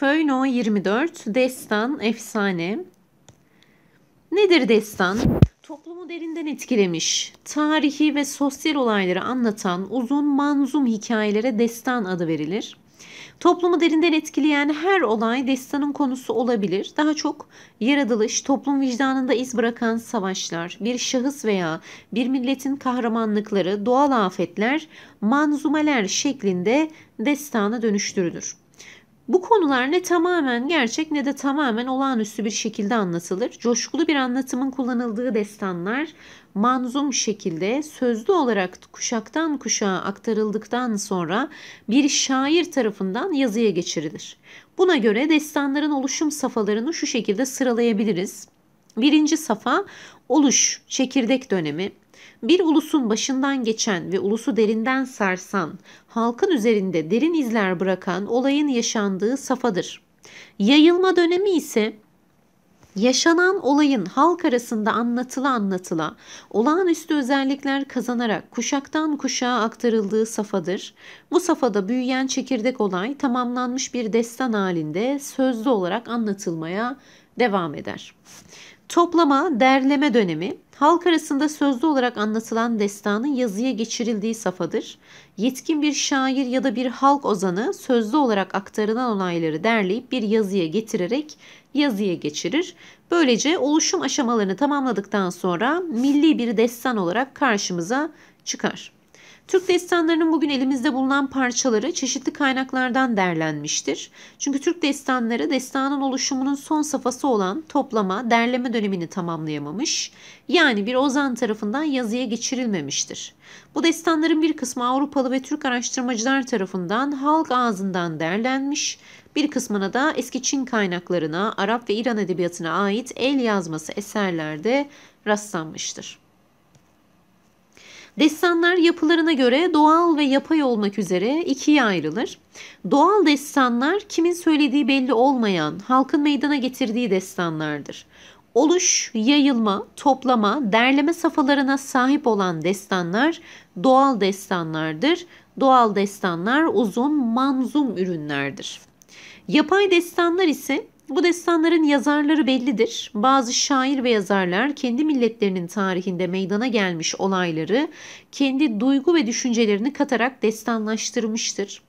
Föyno 24 Destan Efsane Nedir destan? Toplumu derinden etkilemiş, tarihi ve sosyal olayları anlatan uzun manzum hikayelere destan adı verilir. Toplumu derinden etkileyen her olay destanın konusu olabilir. Daha çok yaratılış, toplum vicdanında iz bırakan savaşlar, bir şahıs veya bir milletin kahramanlıkları, doğal afetler, manzumeler şeklinde destana dönüştürülür. Bu konular ne tamamen gerçek ne de tamamen olağanüstü bir şekilde anlatılır. Coşkulu bir anlatımın kullanıldığı destanlar manzum şekilde sözlü olarak kuşaktan kuşağa aktarıldıktan sonra bir şair tarafından yazıya geçirilir. Buna göre destanların oluşum safhalarını şu şekilde sıralayabiliriz. Birinci safa oluş, çekirdek dönemi. Bir ulusun başından geçen ve ulusu derinden sarsan, halkın üzerinde derin izler bırakan olayın yaşandığı safadır. Yayılma dönemi ise Yaşanan olayın halk arasında anlatıla anlatıla olağanüstü özellikler kazanarak kuşaktan kuşağa aktarıldığı safadır. Bu safada büyüyen çekirdek olay tamamlanmış bir destan halinde sözlü olarak anlatılmaya devam eder. Toplama, derleme dönemi halk arasında sözlü olarak anlatılan destanın yazıya geçirildiği safadır. Yetkin bir şair ya da bir halk ozanı sözlü olarak aktarılan olayları derleyip bir yazıya getirerek yazıya geçirir. Böylece oluşum aşamalarını tamamladıktan sonra milli bir destan olarak karşımıza çıkar. Türk destanlarının bugün elimizde bulunan parçaları çeşitli kaynaklardan derlenmiştir. Çünkü Türk destanları destanın oluşumunun son safhası olan toplama, derleme dönemini tamamlayamamış, yani bir ozan tarafından yazıya geçirilmemiştir. Bu destanların bir kısmı Avrupalı ve Türk araştırmacılar tarafından halk ağzından derlenmiş, bir kısmına da eski Çin kaynaklarına, Arap ve İran edebiyatına ait el yazması eserlerde rastlanmıştır. Destanlar yapılarına göre doğal ve yapay olmak üzere ikiye ayrılır. Doğal destanlar kimin söylediği belli olmayan, halkın meydana getirdiği destanlardır. Oluş, yayılma, toplama, derleme safhalarına sahip olan destanlar doğal destanlardır. Doğal destanlar uzun manzum ürünlerdir. Yapay destanlar ise bu destanların yazarları bellidir. Bazı şair ve yazarlar kendi milletlerinin tarihinde meydana gelmiş olayları kendi duygu ve düşüncelerini katarak destanlaştırmıştır.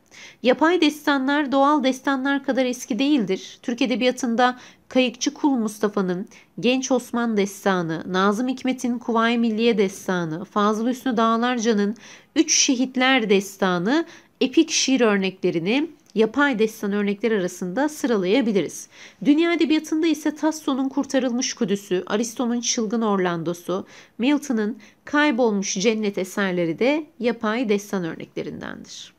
Yapay destanlar doğal destanlar kadar eski değildir. Türk Edebiyatı'nda Kayıkçı Kul Mustafa'nın Genç Osman Destanı, Nazım Hikmet'in Kuvayi Milliye Destanı, Fazıl Hüsnü Dağlarca'nın Üç Şehitler Destanı epik şiir örneklerini yapay destan örnekler arasında sıralayabiliriz. Dünya edebiyatında ise Tasso'nun Kurtarılmış Kudüs'ü, Aristo'nun Çılgın Orlando'su, Milton'ın Kaybolmuş Cennet eserleri de yapay destan örneklerindendir.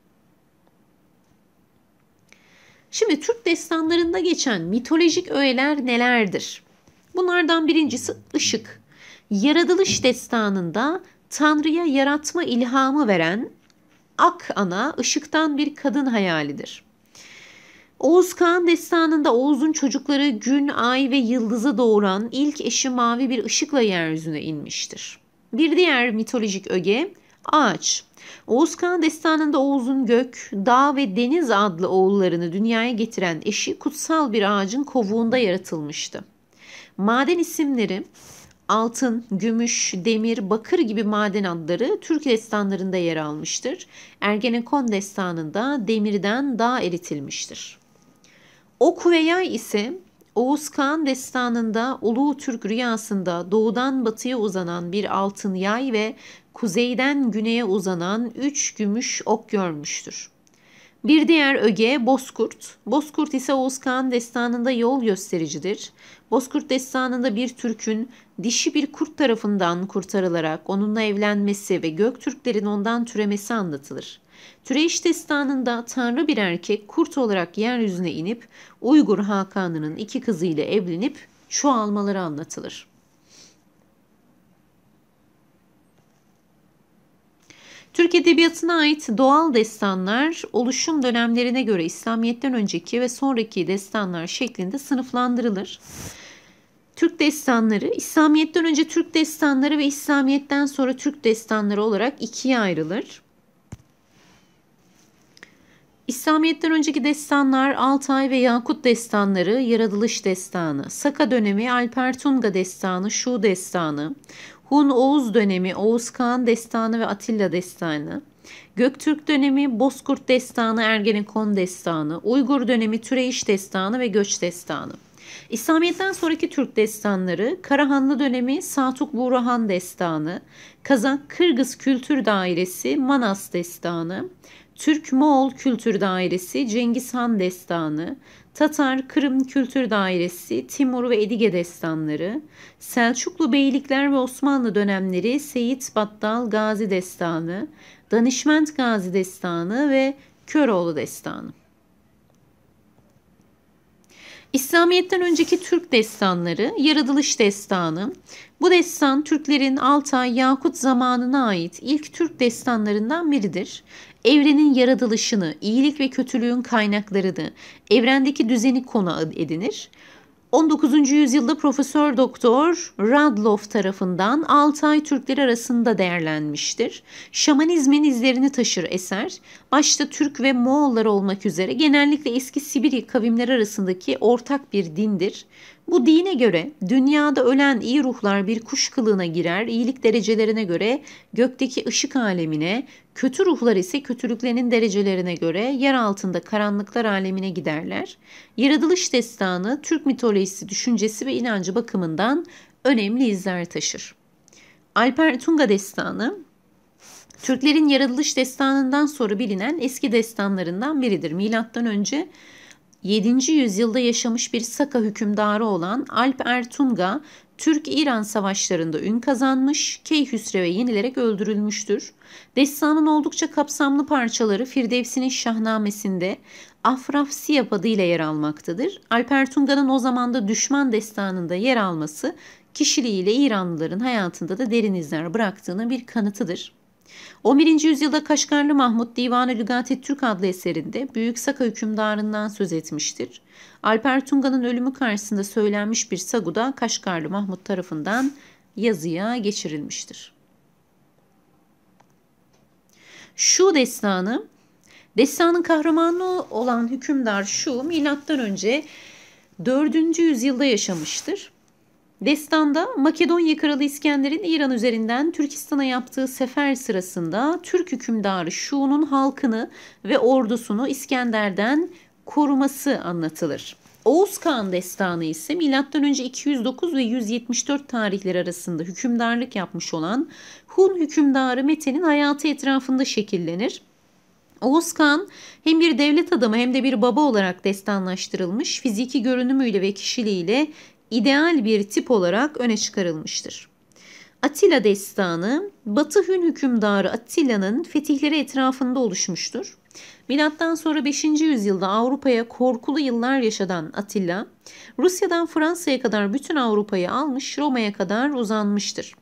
Şimdi Türk destanlarında geçen mitolojik öğeler nelerdir? Bunlardan birincisi ışık. Yaratılış destanında Tanrı'ya yaratma ilhamı veren Ak Ana ışıktan bir kadın hayalidir. Oğuz Kağan destanında Oğuz'un çocukları gün, ay ve yıldızı doğuran ilk eşi mavi bir ışıkla yeryüzüne inmiştir. Bir diğer mitolojik öge ağaç. Oğuz Kağan destanında Oğuz'un gök, dağ ve deniz adlı oğullarını dünyaya getiren eşi kutsal bir ağacın kovuğunda yaratılmıştı. Maden isimleri altın, gümüş, demir, bakır gibi maden adları Türk destanlarında yer almıştır. Ergenekon destanında demirden dağ eritilmiştir. Ok veya ise Oğuz Kağan destanında Ulu Türk rüyasında doğudan batıya uzanan bir altın yay ve kuzeyden güneye uzanan üç gümüş ok görmüştür. Bir diğer öge Bozkurt. Bozkurt ise Oğuz Kağan destanında yol göstericidir. Bozkurt destanında bir Türk'ün dişi bir kurt tarafından kurtarılarak onunla evlenmesi ve Göktürklerin ondan türemesi anlatılır. Türeyş destanında Tanrı bir erkek kurt olarak yeryüzüne inip Uygur Hakanı'nın iki kızıyla evlenip çoğalmaları anlatılır. Türk Edebiyatı'na ait doğal destanlar oluşum dönemlerine göre İslamiyet'ten önceki ve sonraki destanlar şeklinde sınıflandırılır. Türk destanları, İslamiyet'ten önce Türk destanları ve İslamiyet'ten sonra Türk destanları olarak ikiye ayrılır. İslamiyet'ten önceki destanlar Altay ve Yakut destanları, Yaratılış destanı, Saka dönemi Alpertunga destanı, Şu destanı, Hun Oğuz dönemi Oğuz Kağan destanı ve Atilla destanı, Göktürk dönemi Bozkurt destanı, Ergenekon destanı, Uygur dönemi Türeyiş destanı ve Göç destanı. İslamiyet'ten sonraki Türk destanları, Karahanlı dönemi Satuk Burahan destanı, Kazak Kırgız Kültür Dairesi Manas destanı, Türk-Moğol Kültür Dairesi Cengiz Han Destanı, Tatar Kırım Kültür Dairesi Timur ve Edige Destanları, Selçuklu Beylikler ve Osmanlı dönemleri Seyit Battal Gazi Destanı, Danişment Gazi Destanı ve Köroğlu Destanı. İslamiyet'ten önceki Türk destanları, Yaratılış Destanı. Bu destan Türklerin Altay, Yakut zamanına ait ilk Türk destanlarından biridir evrenin yaratılışını, iyilik ve kötülüğün kaynaklarını, evrendeki düzeni konu edinir. 19. yüzyılda Profesör Doktor Radloff tarafından Altay Türkleri arasında değerlenmiştir. Şamanizmin izlerini taşır eser başta Türk ve Moğollar olmak üzere genellikle eski Sibirya kavimleri arasındaki ortak bir dindir. Bu dine göre dünyada ölen iyi ruhlar bir kuş kılığına girer, iyilik derecelerine göre gökteki ışık alemine, kötü ruhlar ise kötülüklerinin derecelerine göre yer altında karanlıklar alemine giderler. Yaratılış destanı Türk mitolojisi düşüncesi ve inancı bakımından önemli izler taşır. Alper Tunga destanı Türklerin yaratılış destanından sonra bilinen eski destanlarından biridir. Milattan önce 7. yüzyılda yaşamış bir Saka hükümdarı olan Alp Ertunga, Türk-İran savaşlarında ün kazanmış, Keyhüsrev'e yenilerek öldürülmüştür. Destanın oldukça kapsamlı parçaları Firdevsi'nin Şahnamesi'nde Afraf Siyap adıyla yer almaktadır. Alp Ertunga'nın o zamanda düşman destanında yer alması kişiliğiyle İranlıların hayatında da derin izler bıraktığının bir kanıtıdır. 11. yüzyılda Kaşgarlı Mahmut Divanı Lügati Türk adlı eserinde Büyük Saka hükümdarından söz etmiştir. Alper Tunga'nın ölümü karşısında söylenmiş bir saguda Kaşgarlı Mahmut tarafından yazıya geçirilmiştir. Şu destanı, destanın kahramanı olan hükümdar Şu, milattan önce 4. yüzyılda yaşamıştır. Destanda Makedonya Kralı İskender'in İran üzerinden Türkistan'a yaptığı sefer sırasında Türk hükümdarı Şu'nun halkını ve ordusunu İskender'den koruması anlatılır. Oğuz Kağan destanı ise M.Ö. 209 ve 174 tarihler arasında hükümdarlık yapmış olan Hun hükümdarı Mete'nin hayatı etrafında şekillenir. Oğuz Kağan hem bir devlet adamı hem de bir baba olarak destanlaştırılmış, fiziki görünümüyle ve kişiliğiyle ideal bir tip olarak öne çıkarılmıştır. Atilla destanı Batı Hun hükümdarı Attila'nın fetihleri etrafında oluşmuştur. Milattan sonra 5. yüzyılda Avrupa'ya korkulu yıllar yaşadan Atilla, Rusya'dan Fransa'ya kadar bütün Avrupa'yı almış, Roma'ya kadar uzanmıştır.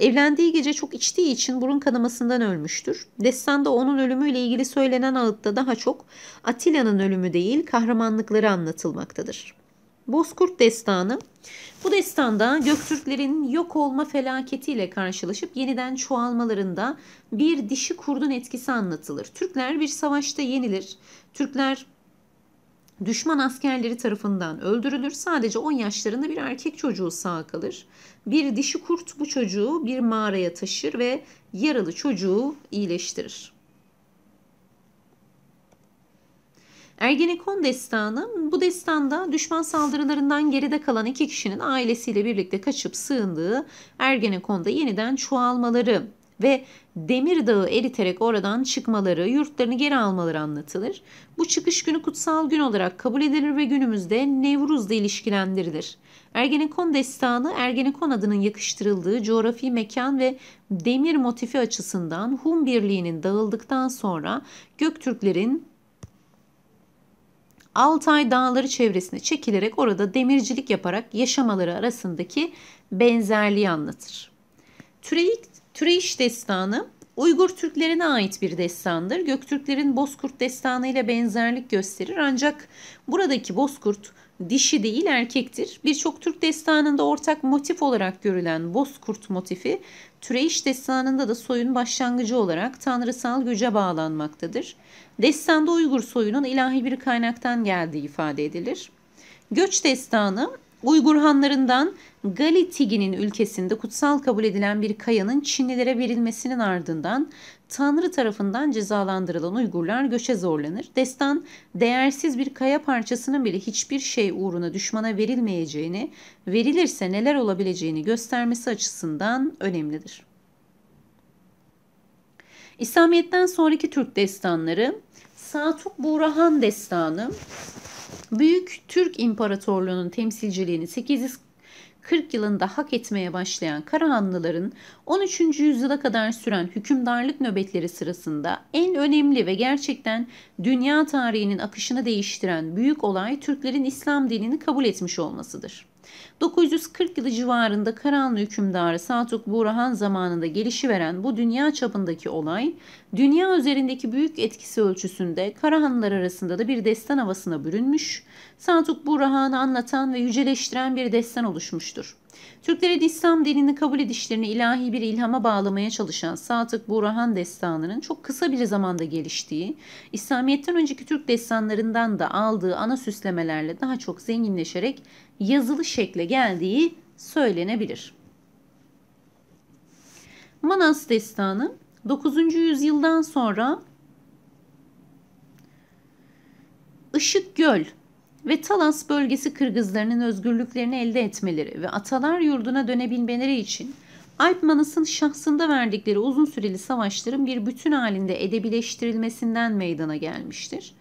Evlendiği gece çok içtiği için burun kanamasından ölmüştür. Destanda onun ölümüyle ilgili söylenen ağıtta daha çok Attila'nın ölümü değil kahramanlıkları anlatılmaktadır. Bozkurt Destanı. Bu destanda Göktürklerin yok olma felaketiyle karşılaşıp yeniden çoğalmalarında bir dişi kurdun etkisi anlatılır. Türkler bir savaşta yenilir. Türkler düşman askerleri tarafından öldürülür. Sadece 10 yaşlarında bir erkek çocuğu sağ kalır. Bir dişi kurt bu çocuğu bir mağaraya taşır ve yaralı çocuğu iyileştirir. Ergenekon destanı bu destanda düşman saldırılarından geride kalan iki kişinin ailesiyle birlikte kaçıp sığındığı Ergenekon'da yeniden çoğalmaları ve Demir Dağı eriterek oradan çıkmaları, yurtlarını geri almaları anlatılır. Bu çıkış günü kutsal gün olarak kabul edilir ve günümüzde Nevruz'la ilişkilendirilir. Ergenekon destanı Ergenekon adının yakıştırıldığı coğrafi mekan ve demir motifi açısından Hun Birliği'nin dağıldıktan sonra Göktürklerin Altay dağları çevresine çekilerek orada demircilik yaparak yaşamaları arasındaki benzerliği anlatır. Türeyik, Türeyiş destanı Uygur Türklerine ait bir destandır. Göktürklerin Bozkurt destanı ile benzerlik gösterir ancak buradaki Bozkurt dişi değil erkektir. Birçok Türk destanında ortak motif olarak görülen Bozkurt motifi Türeyiş destanında da soyun başlangıcı olarak tanrısal güce bağlanmaktadır. Destanda Uygur soyunun ilahi bir kaynaktan geldiği ifade edilir. Göç destanı Uygur hanlarından Galitigi'nin ülkesinde kutsal kabul edilen bir kayanın Çinlilere verilmesinin ardından Tanrı tarafından cezalandırılan Uygurlar göçe zorlanır. Destan değersiz bir kaya parçasının bile hiçbir şey uğruna düşmana verilmeyeceğini, verilirse neler olabileceğini göstermesi açısından önemlidir. İslamiyet'ten sonraki Türk destanları Satuk Burahan destanı Büyük Türk İmparatorluğu'nun temsilciliğini 840 yılında hak etmeye başlayan Karahanlıların 13. yüzyıla kadar süren hükümdarlık nöbetleri sırasında en önemli ve gerçekten dünya tarihinin akışını değiştiren büyük olay Türklerin İslam dinini kabul etmiş olmasıdır. 940 yılı civarında Karahanlı hükümdarı Selçuk Burahan zamanında gelişiveren bu dünya çapındaki olay, dünya üzerindeki büyük etkisi ölçüsünde Karahanlılar arasında da bir destan havasına bürünmüş, Selçuk Burahan'ı anlatan ve yüceleştiren bir destan oluşmuştur. Türklerin İslam dinini kabul edişlerini ilahi bir ilhama bağlamaya çalışan Sadık Burhan destanının çok kısa bir zamanda geliştiği, İslamiyet'ten önceki Türk destanlarından da aldığı ana süslemelerle daha çok zenginleşerek yazılı şekle geldiği söylenebilir. Manas destanı 9. yüzyıldan sonra Işık Göl ve Talas bölgesi Kırgızlarının özgürlüklerini elde etmeleri ve atalar yurduna dönebilmeleri için Alp Manas'ın şahsında verdikleri uzun süreli savaşların bir bütün halinde edebileştirilmesinden meydana gelmiştir.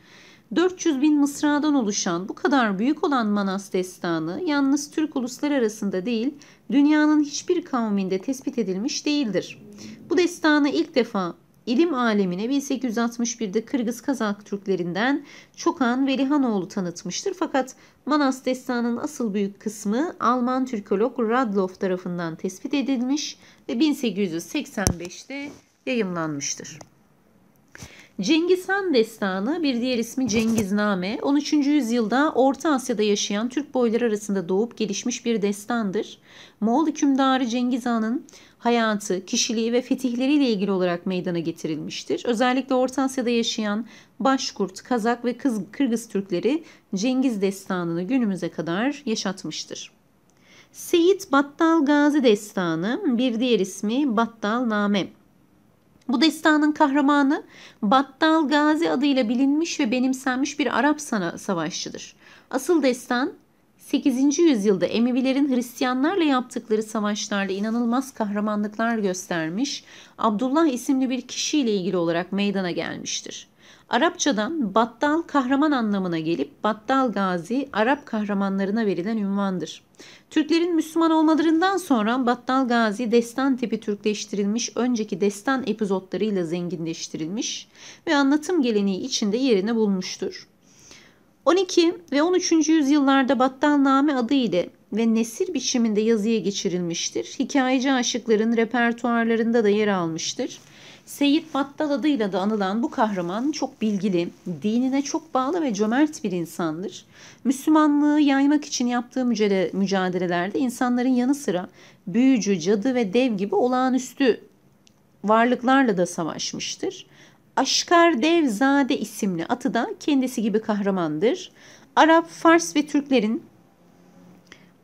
400 bin mısradan oluşan bu kadar büyük olan Manas destanı yalnız Türk uluslar arasında değil, dünyanın hiçbir kavminde tespit edilmiş değildir. Bu destanı ilk defa ilim alemine 1861'de Kırgız Kazak Türklerinden Çokan Velihanoğlu tanıtmıştır. Fakat Manas destanının asıl büyük kısmı Alman Türkolog Radloff tarafından tespit edilmiş ve 1885'te yayımlanmıştır. Cengiz Han Destanı bir diğer ismi Cengizname 13. yüzyılda Orta Asya'da yaşayan Türk boyları arasında doğup gelişmiş bir destandır. Moğol hükümdarı Cengiz Han'ın hayatı, kişiliği ve fetihleriyle ilgili olarak meydana getirilmiştir. Özellikle Orta Asya'da yaşayan Başkurt, Kazak ve Kız, Kırgız Türkleri Cengiz Destanı'nı günümüze kadar yaşatmıştır. Seyit Battal Gazi Destanı, bir diğer ismi Battal Name. Bu destanın kahramanı Battal Gazi adıyla bilinmiş ve benimsenmiş bir Arap sana savaşçıdır. Asıl destan 8. yüzyılda Emevilerin Hristiyanlarla yaptıkları savaşlarda inanılmaz kahramanlıklar göstermiş, Abdullah isimli bir kişiyle ilgili olarak meydana gelmiştir. Arapçadan battal kahraman anlamına gelip battal gazi Arap kahramanlarına verilen ünvandır. Türklerin Müslüman olmalarından sonra battal gazi destan tipi Türkleştirilmiş önceki destan epizotlarıyla zenginleştirilmiş ve anlatım geleneği içinde yerine bulmuştur. 12 ve 13. yüzyıllarda Battalname adı ile ve nesir biçiminde yazıya geçirilmiştir. Hikayeci aşıkların repertuarlarında da yer almıştır. Seyit Battal adıyla da anılan bu kahraman çok bilgili, dinine çok bağlı ve cömert bir insandır. Müslümanlığı yaymak için yaptığı mücadelelerde insanların yanı sıra büyücü, cadı ve dev gibi olağanüstü varlıklarla da savaşmıştır. Aşkar Devzade isimli atı da kendisi gibi kahramandır. Arap, Fars ve Türklerin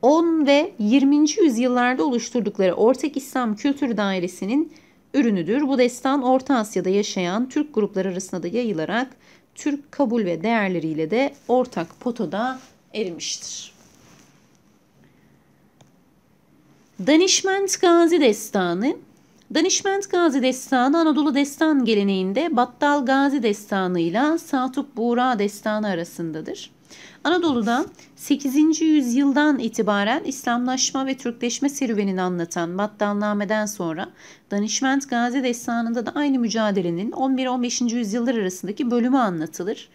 10 ve 20. yüzyıllarda oluşturdukları Ortak İslam Kültür Dairesi'nin ürünüdür. Bu destan Orta Asya'da yaşayan Türk grupları arasında da yayılarak Türk kabul ve değerleriyle de ortak potoda erimiştir. Danişment Gazi Destanı Danişment Gazi Destanı Anadolu Destan geleneğinde Battal Gazi Destanı ile Satup Buğra Destanı arasındadır. Anadolu'da 8. yüzyıldan itibaren İslamlaşma ve Türkleşme serüvenini anlatan Battalname'den sonra Danişment Gazi Destanı'nda da aynı mücadelenin 11-15. yüzyıllar arasındaki bölümü anlatılır.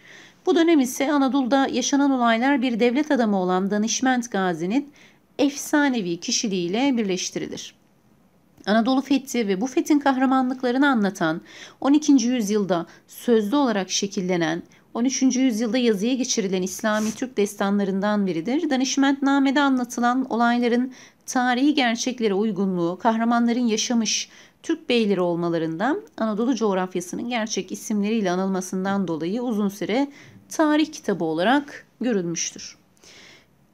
Bu dönem ise Anadolu'da yaşanan olaylar bir devlet adamı olan Danişment Gazi'nin efsanevi kişiliğiyle birleştirilir. Anadolu Fethi ve bu fethin kahramanlıklarını anlatan 12. yüzyılda sözlü olarak şekillenen 13. yüzyılda yazıya geçirilen İslami Türk destanlarından biridir. Danişmentname'de anlatılan olayların tarihi gerçeklere uygunluğu, kahramanların yaşamış Türk beyleri olmalarından, Anadolu coğrafyasının gerçek isimleriyle anılmasından dolayı uzun süre tarih kitabı olarak görülmüştür.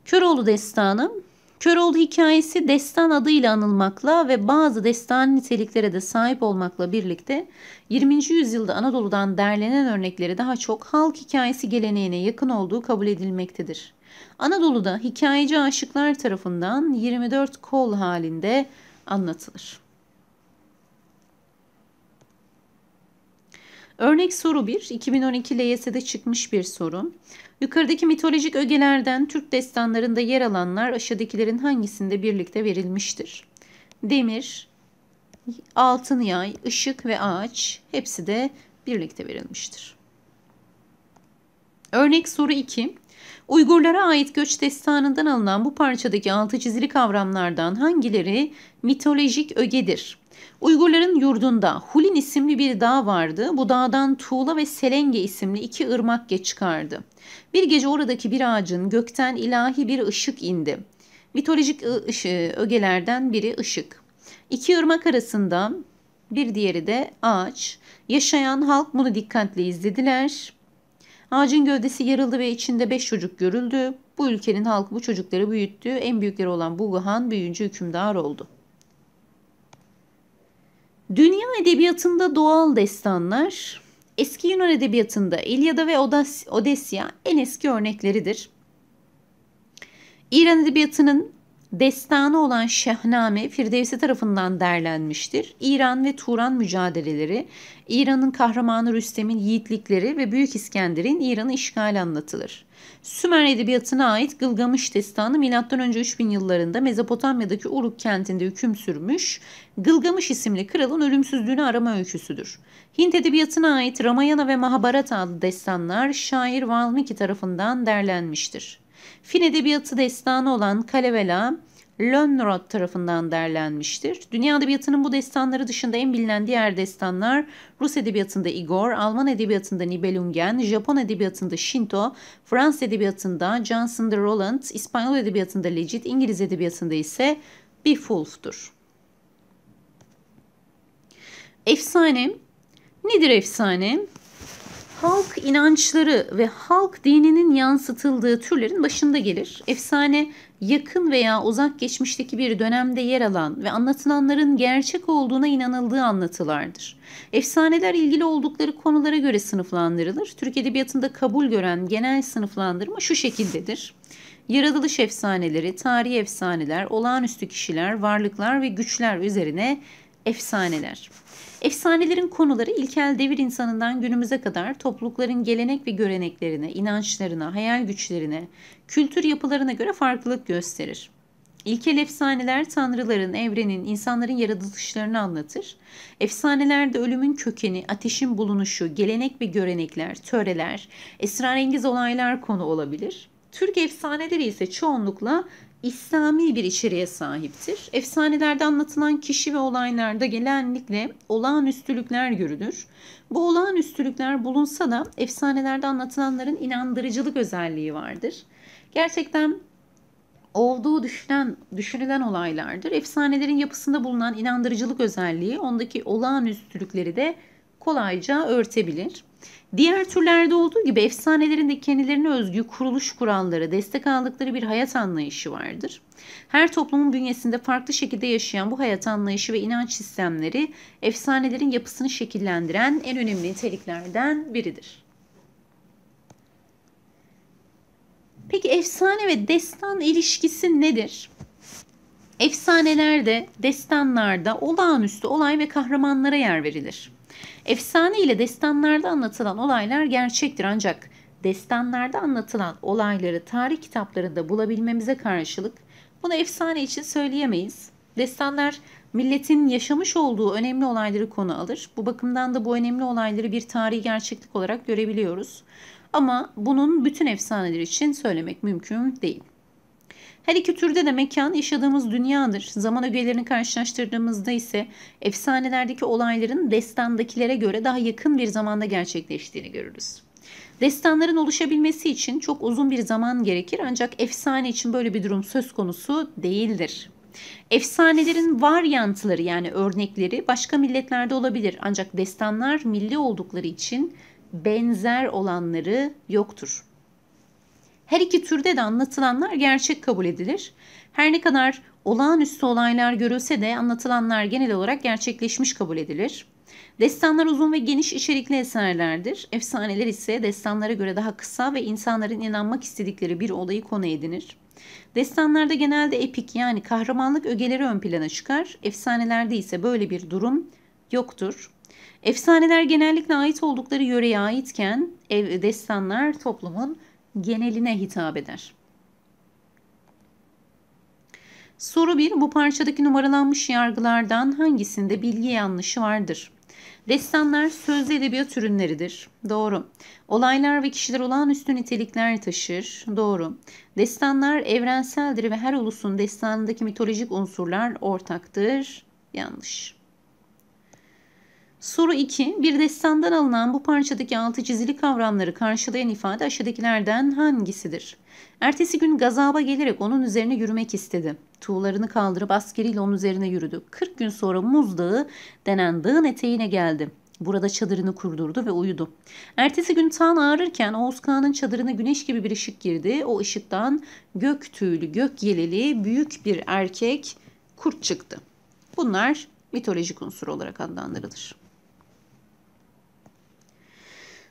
Köroğlu Destanı Köroğlu hikayesi destan adıyla anılmakla ve bazı destan niteliklere de sahip olmakla birlikte 20. yüzyılda Anadolu'dan derlenen örnekleri daha çok halk hikayesi geleneğine yakın olduğu kabul edilmektedir. Anadolu'da hikayeci aşıklar tarafından 24 kol halinde anlatılır. Örnek soru 1, 2012 LYS'de çıkmış bir soru. Yukarıdaki mitolojik ögelerden Türk destanlarında yer alanlar aşağıdakilerin hangisinde birlikte verilmiştir? Demir, altın yay, ışık ve ağaç hepsi de birlikte verilmiştir. Örnek soru 2. Uygurlara ait göç destanından alınan bu parçadaki altı çizili kavramlardan hangileri mitolojik ögedir? Uygurların yurdunda Hulin isimli bir dağ vardı. Bu dağdan Tuğla ve Selenge isimli iki ırmak geç çıkardı. Bir gece oradaki bir ağacın gökten ilahi bir ışık indi. Mitolojik ışığı, ögelerden biri ışık. İki ırmak arasında bir diğeri de ağaç. Yaşayan halk bunu dikkatle izlediler. Ağacın gövdesi yarıldı ve içinde beş çocuk görüldü. Bu ülkenin halkı bu çocukları büyüttü. En büyükleri olan Buguhan büyüyünce hükümdar oldu. Dünya edebiyatında doğal destanlar, eski Yunan edebiyatında İlyada ve Odas Odesya en eski örnekleridir. İran edebiyatının Destanı olan Şehname Firdevsi tarafından derlenmiştir. İran ve Turan mücadeleleri, İran'ın kahramanı Rüstem'in yiğitlikleri ve Büyük İskender'in İran'ı işgali anlatılır. Sümer edebiyatına ait Gılgamış destanı M.Ö. 3000 yıllarında Mezopotamya'daki Uruk kentinde hüküm sürmüş Gılgamış isimli kralın ölümsüzlüğünü arama öyküsüdür. Hint edebiyatına ait Ramayana ve Mahabharata adlı destanlar şair Valmiki tarafından derlenmiştir. Fin edebiyatı destanı olan Kalevela, Lönnrot tarafından derlenmiştir. Dünya edebiyatının bu destanları dışında en bilinen diğer destanlar Rus edebiyatında Igor, Alman edebiyatında Nibelungen, Japon edebiyatında Shinto, Fransız edebiyatında Johnson de Roland, İspanyol edebiyatında Legit, İngiliz edebiyatında ise Beowulf'tur. Efsane Nedir efsane? halk inançları ve halk dininin yansıtıldığı türlerin başında gelir. Efsane yakın veya uzak geçmişteki bir dönemde yer alan ve anlatılanların gerçek olduğuna inanıldığı anlatılardır. Efsaneler ilgili oldukları konulara göre sınıflandırılır. Türk Edebiyatı'nda kabul gören genel sınıflandırma şu şekildedir. Yaratılış efsaneleri, tarihi efsaneler, olağanüstü kişiler, varlıklar ve güçler üzerine efsaneler. Efsanelerin konuları ilkel devir insanından günümüze kadar toplulukların gelenek ve göreneklerine, inançlarına, hayal güçlerine, kültür yapılarına göre farklılık gösterir. İlkel efsaneler tanrıların, evrenin, insanların yaratılışlarını anlatır. Efsanelerde ölümün kökeni, ateşin bulunuşu, gelenek ve görenekler, töreler, esrarengiz olaylar konu olabilir. Türk efsaneleri ise çoğunlukla İslami bir içeriğe sahiptir. Efsanelerde anlatılan kişi ve olaylarda gelenlikle olağanüstülükler görülür. Bu olağanüstülükler bulunsa da efsanelerde anlatılanların inandırıcılık özelliği vardır. Gerçekten olduğu düşünen, düşünülen olaylardır. Efsanelerin yapısında bulunan inandırıcılık özelliği ondaki olağanüstülükleri de kolayca örtebilir. Diğer türlerde olduğu gibi efsanelerinde kendilerine özgü kuruluş kuralları, destek aldıkları bir hayat anlayışı vardır. Her toplumun bünyesinde farklı şekilde yaşayan bu hayat anlayışı ve inanç sistemleri efsanelerin yapısını şekillendiren en önemli niteliklerden biridir. Peki efsane ve destan ilişkisi nedir? Efsanelerde, destanlarda olağanüstü olay ve kahramanlara yer verilir. Efsane ile destanlarda anlatılan olaylar gerçektir ancak destanlarda anlatılan olayları tarih kitaplarında bulabilmemize karşılık bunu efsane için söyleyemeyiz. Destanlar milletin yaşamış olduğu önemli olayları konu alır. Bu bakımdan da bu önemli olayları bir tarihi gerçeklik olarak görebiliyoruz. Ama bunun bütün efsaneler için söylemek mümkün değil. Her iki türde de mekan yaşadığımız dünyadır. Zaman ögelerini karşılaştırdığımızda ise efsanelerdeki olayların destandakilere göre daha yakın bir zamanda gerçekleştiğini görürüz. Destanların oluşabilmesi için çok uzun bir zaman gerekir ancak efsane için böyle bir durum söz konusu değildir. Efsanelerin varyantları yani örnekleri başka milletlerde olabilir ancak destanlar milli oldukları için benzer olanları yoktur. Her iki türde de anlatılanlar gerçek kabul edilir. Her ne kadar olağanüstü olaylar görülse de anlatılanlar genel olarak gerçekleşmiş kabul edilir. Destanlar uzun ve geniş içerikli eserlerdir. Efsaneler ise destanlara göre daha kısa ve insanların inanmak istedikleri bir olayı konu edinir. Destanlarda genelde epik yani kahramanlık ögeleri ön plana çıkar. Efsanelerde ise böyle bir durum yoktur. Efsaneler genellikle ait oldukları yöreye aitken destanlar toplumun geneline hitap eder. Soru 1. Bu parçadaki numaralanmış yargılardan hangisinde bilgi yanlışı vardır? Destanlar sözlü edebiyat ürünleridir. Doğru. Olaylar ve kişiler olağanüstü nitelikler taşır. Doğru. Destanlar evrenseldir ve her ulusun destanındaki mitolojik unsurlar ortaktır. Yanlış. Soru 2. Bir destandan alınan bu parçadaki altı çizili kavramları karşılayan ifade aşağıdakilerden hangisidir? Ertesi gün gazaba gelerek onun üzerine yürümek istedi. Tuğlarını kaldırıp askeriyle onun üzerine yürüdü. 40 gün sonra Muzdağı denen dağın eteğine geldi. Burada çadırını kurdurdu ve uyudu. Ertesi gün tan ağrırken Oğuz Kağan'ın çadırına güneş gibi bir ışık girdi. O ışıktan gök tüylü, gök yeleli büyük bir erkek kurt çıktı. Bunlar mitolojik unsur olarak adlandırılır.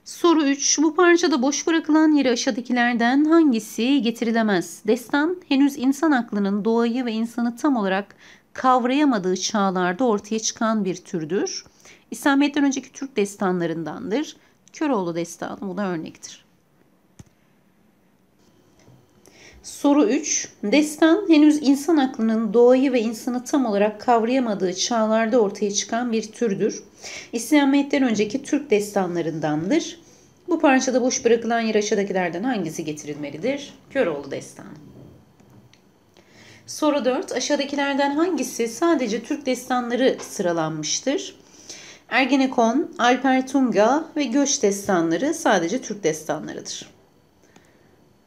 Soru 3. Bu parçada boş bırakılan yeri aşağıdakilerden hangisi getirilemez? Destan henüz insan aklının doğayı ve insanı tam olarak kavrayamadığı çağlarda ortaya çıkan bir türdür. İslamiyet'ten önceki Türk destanlarındandır. Köroğlu destanı da örnektir. Soru 3. Destan henüz insan aklının doğayı ve insanı tam olarak kavrayamadığı çağlarda ortaya çıkan bir türdür. İslamiyet'ten önceki Türk destanlarındandır. Bu parçada boş bırakılan yer aşağıdakilerden hangisi getirilmelidir? Köroğlu destanı. Soru 4. Aşağıdakilerden hangisi sadece Türk destanları sıralanmıştır? Ergenekon, Alper Tunga ve Göç destanları sadece Türk destanlarıdır.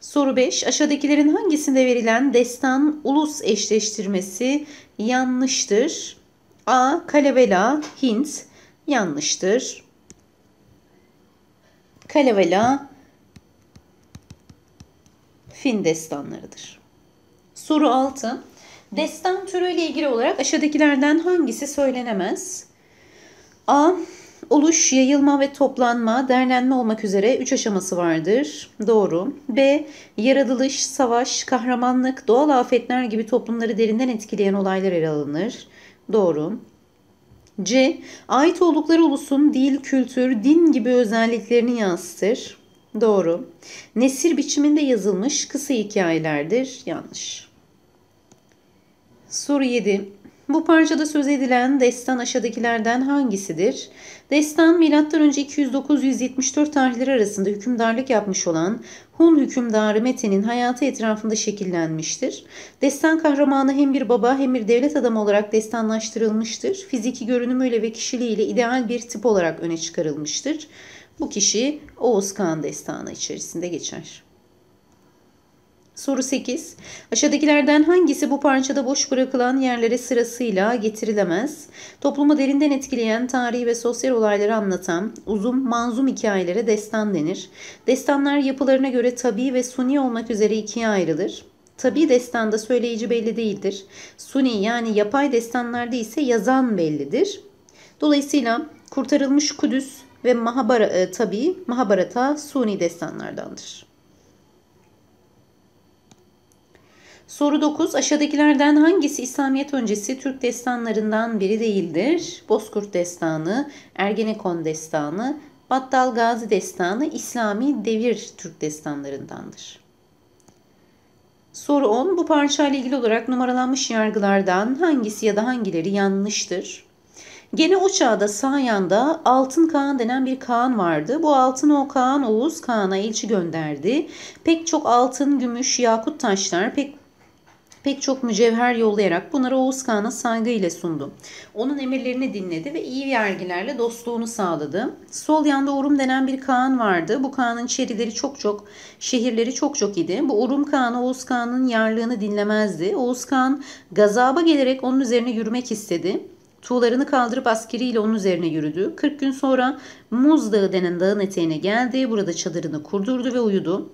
Soru 5. Aşağıdakilerin hangisinde verilen destan ulus eşleştirmesi yanlıştır? A. Kalevela Hint yanlıştır. Kalevela Fin destanlarıdır. Soru 6. Destan türü ile ilgili olarak aşağıdakilerden hangisi söylenemez? A. Oluş, yayılma ve toplanma, derlenme olmak üzere üç aşaması vardır. Doğru. B. Yaratılış, savaş, kahramanlık, doğal afetler gibi toplumları derinden etkileyen olaylar ele alınır. Doğru. C. Ait oldukları ulusun dil, kültür, din gibi özelliklerini yansıtır. Doğru. Nesir biçiminde yazılmış kısa hikayelerdir. Yanlış. Soru 7. Bu parçada söz edilen destan aşağıdakilerden hangisidir? Destan M.Ö. 209-174 tarihleri arasında hükümdarlık yapmış olan Hun hükümdarı Mete'nin hayatı etrafında şekillenmiştir. Destan kahramanı hem bir baba hem bir devlet adamı olarak destanlaştırılmıştır. Fiziki görünümüyle ve kişiliğiyle ideal bir tip olarak öne çıkarılmıştır. Bu kişi Oğuz Kağan destanı içerisinde geçer. Soru 8. Aşağıdakilerden hangisi bu parçada boş bırakılan yerlere sırasıyla getirilemez? Toplumu derinden etkileyen tarihi ve sosyal olayları anlatan uzun manzum hikayelere destan denir. Destanlar yapılarına göre tabi ve suni olmak üzere ikiye ayrılır. Tabi destanda söyleyici belli değildir. Suni yani yapay destanlarda ise yazan bellidir. Dolayısıyla kurtarılmış Kudüs ve Mahabara, e, tabi Mahabharata suni destanlardandır. Soru 9. Aşağıdakilerden hangisi İslamiyet öncesi Türk destanlarından biri değildir? Bozkurt Destanı, Ergenekon Destanı, Battal Gazi Destanı İslami devir Türk destanlarındandır. Soru 10. Bu parça ile ilgili olarak numaralanmış yargılardan hangisi ya da hangileri yanlıştır? Gene o çağda sağ yanda Altın Kağan denen bir Kağan vardı. Bu Altın o Kağan Oğuz Kağan'a elçi gönderdi. Pek çok altın, gümüş, yakut taşlar, pek pek çok mücevher yollayarak bunları Oğuz Kağan'a saygıyla sundu. Onun emirlerini dinledi ve iyi vergilerle dostluğunu sağladı. Sol yanda Urum denen bir Kağan vardı. Bu Kağan'ın çerileri çok çok, şehirleri çok çok idi. Bu Urum Kağan'ı Oğuz Kağan'ın yarlığını dinlemezdi. Oğuz Kağan gazaba gelerek onun üzerine yürümek istedi. Tuğlarını kaldırıp askeriyle onun üzerine yürüdü. 40 gün sonra Muz Dağı denen dağın eteğine geldi. Burada çadırını kurdurdu ve uyudu.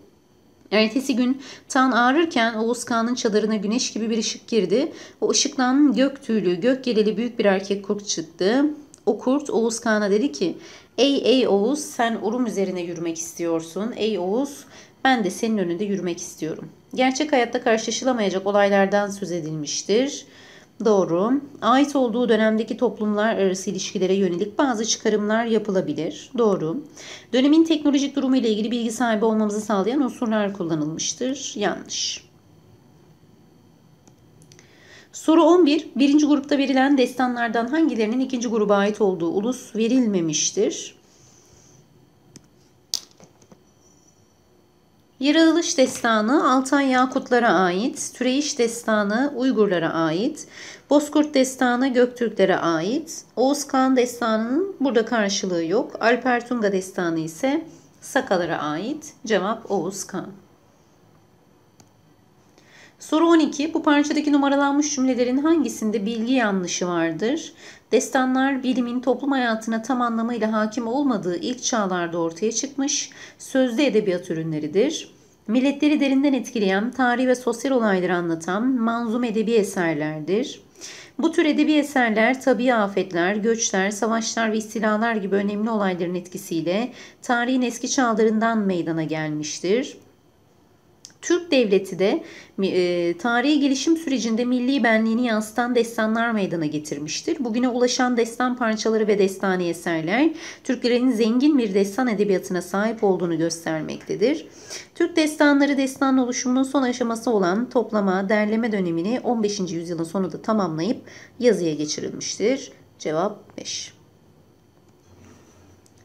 Ertesi gün tan ağrırken Oğuzkan'ın çadırına güneş gibi bir ışık girdi. O ışıktan gök tüylü, gök geleli büyük bir erkek kurt çıktı. O kurt Oğuzkan'a dedi ki, ''Ey ey Oğuz sen Urum üzerine yürümek istiyorsun. Ey Oğuz ben de senin önünde yürümek istiyorum.'' Gerçek hayatta karşılaşılamayacak olaylardan söz edilmiştir.'' Doğru. Ait olduğu dönemdeki toplumlar arası ilişkilere yönelik bazı çıkarımlar yapılabilir. Doğru. Dönemin teknolojik durumu ile ilgili bilgi sahibi olmamızı sağlayan unsurlar kullanılmıştır. Yanlış. Soru 11. Birinci grupta verilen destanlardan hangilerinin ikinci gruba ait olduğu ulus verilmemiştir? Yarağılış Destanı Altan Yakutlara ait, Türeyiş Destanı Uygurlara ait, Bozkurt Destanı Göktürklere ait, Oğuz Kağan Destanı'nın burada karşılığı yok, Alpertunga Destanı ise Sakalara ait. Cevap Oğuz Kağan. Soru 12. Bu parçadaki numaralanmış cümlelerin hangisinde bilgi yanlışı vardır? Destanlar bilimin toplum hayatına tam anlamıyla hakim olmadığı ilk çağlarda ortaya çıkmış sözlü edebiyat ürünleridir. Milletleri derinden etkileyen, tarih ve sosyal olayları anlatan manzum edebi eserlerdir. Bu tür edebi eserler tabi afetler, göçler, savaşlar ve istilalar gibi önemli olayların etkisiyle tarihin eski çağlarından meydana gelmiştir. Türk devleti de e, tarihi gelişim sürecinde milli benliğini yansıtan destanlar meydana getirmiştir. Bugüne ulaşan destan parçaları ve destani eserler Türklerin zengin bir destan edebiyatına sahip olduğunu göstermektedir. Türk destanları destan oluşumunun son aşaması olan toplama, derleme dönemini 15. yüzyılın sonunda tamamlayıp yazıya geçirilmiştir. Cevap 5.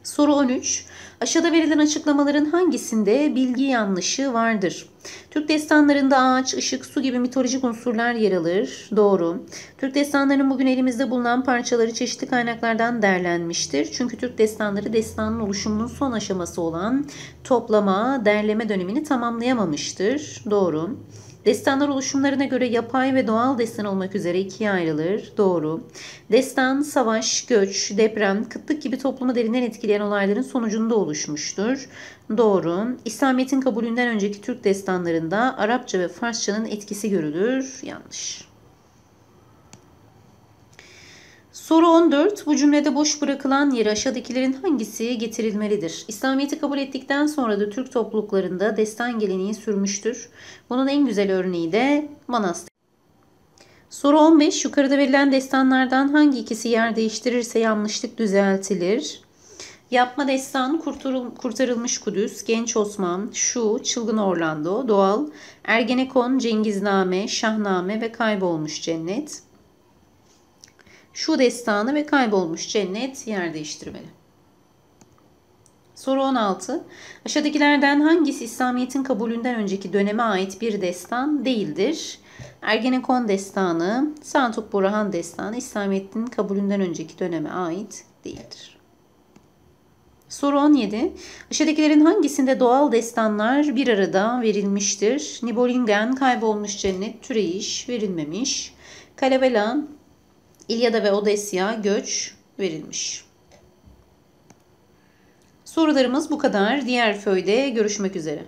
Soru 13. Aşağıda verilen açıklamaların hangisinde bilgi yanlışı vardır? Türk destanlarında ağaç, ışık, su gibi mitolojik unsurlar yer alır. Doğru. Türk destanlarının bugün elimizde bulunan parçaları çeşitli kaynaklardan derlenmiştir. Çünkü Türk destanları destanın oluşumunun son aşaması olan toplama, derleme dönemini tamamlayamamıştır. Doğru. Destanlar oluşumlarına göre yapay ve doğal destan olmak üzere ikiye ayrılır. Doğru. Destan, savaş, göç, deprem, kıtlık gibi toplumu derinden etkileyen olayların sonucunda oluşmuştur. Doğru. İslamiyet'in kabulünden önceki Türk destanlarında Arapça ve Farsça'nın etkisi görülür. Yanlış. Soru 14. Bu cümlede boş bırakılan yere aşağıdakilerin hangisi getirilmelidir? İslamiyet'i kabul ettikten sonra da Türk topluluklarında destan geleneği sürmüştür. Bunun en güzel örneği de Manastır. Soru 15. Yukarıda verilen destanlardan hangi ikisi yer değiştirirse yanlışlık düzeltilir? Yapma destan, kurtarıl, kurtarılmış Kudüs, Genç Osman, Şu, Çılgın Orlando, Doğal, Ergenekon, Cengizname, Şahname ve Kaybolmuş Cennet şu destanı ve kaybolmuş cennet yer değiştirmeli. Soru 16. Aşağıdakilerden hangisi İslamiyet'in kabulünden önceki döneme ait bir destan değildir? Ergenekon destanı, Santuk Burhan destanı İslamiyet'in kabulünden önceki döneme ait değildir. Soru 17. Aşağıdakilerin hangisinde doğal destanlar bir arada verilmiştir? Nibolingen kaybolmuş cennet, Türeyiş verilmemiş. Kalevelan İlyada ve Odesya göç verilmiş. Sorularımız bu kadar. Diğer föyde görüşmek üzere.